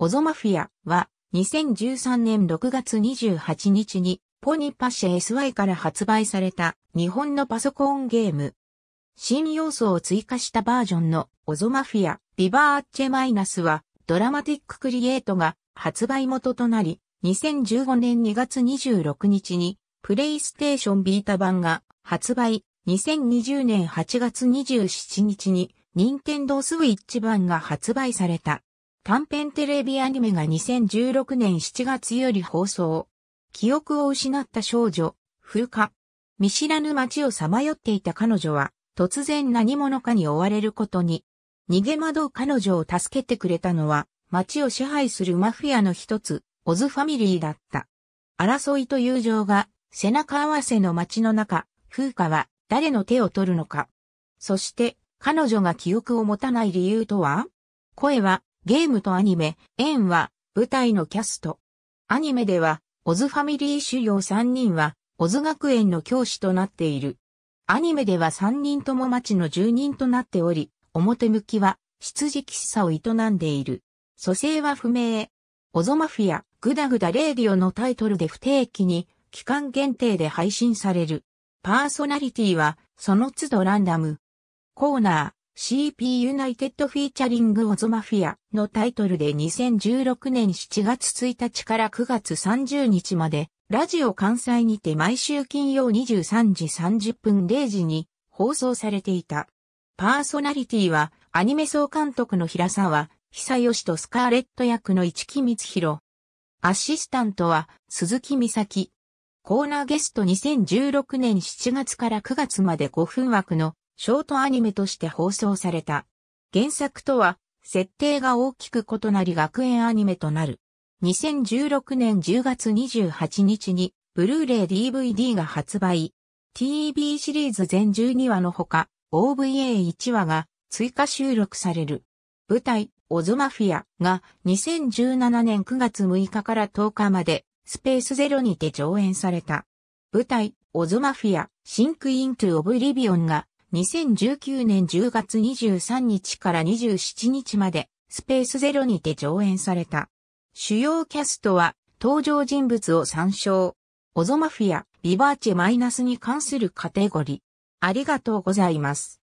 オゾマフィアは2013年6月28日にポニパッシェ SY から発売された日本のパソコンゲーム。新要素を追加したバージョンのオゾマフィアビバーチェマイナスはドラマティッククリエイトが発売元となり2015年2月26日にプレイステーションビータ版が発売2020年8月27日に任天堂スイッチ版が発売された。短編テレビアニメが2016年7月より放送。記憶を失った少女、風化。見知らぬ街をさまよっていた彼女は、突然何者かに追われることに。逃げ惑う彼女を助けてくれたのは、街を支配するマフィアの一つ、オズファミリーだった。争いと友情が、背中合わせの街の中、風化は誰の手を取るのか。そして、彼女が記憶を持たない理由とは声はゲームとアニメ、縁は、舞台のキャスト。アニメでは、オズファミリー主要3人は、オズ学園の教師となっている。アニメでは3人とも町の住人となっており、表向きは、羊事喫茶を営んでいる。蘇生は不明。オゾマフィア、グダグダレーディオのタイトルで不定期に、期間限定で配信される。パーソナリティは、その都度ランダム。コーナー、CP ユナイテッドフィーチャリングオゾマフィアのタイトルで2016年7月1日から9月30日まで、ラジオ関西にて毎週金曜23時30分0時に放送されていた。パーソナリティは、アニメ総監督の平沢、久吉とスカーレット役の市木光弘。アシスタントは、鈴木美咲。コーナーゲスト2016年7月から9月まで5分枠のショートアニメとして放送された。原作とは、設定が大きく異なり学園アニメとなる。2016年10月28日に、ブルーレイ DVD が発売。TV シリーズ全12話のほか、OVA1 話が追加収録される。舞台、オズマフィアが2017年9月6日から10日まで、スペースゼロにて上演された。舞台、オズマフィア、シンクイントゥオブリビオンが2019年10月23日から27日まで、スペースゼロにて上演された。主要キャストは、登場人物を参照。オゾマフィア、ビバーチェマイナスに関するカテゴリー。ありがとうございます。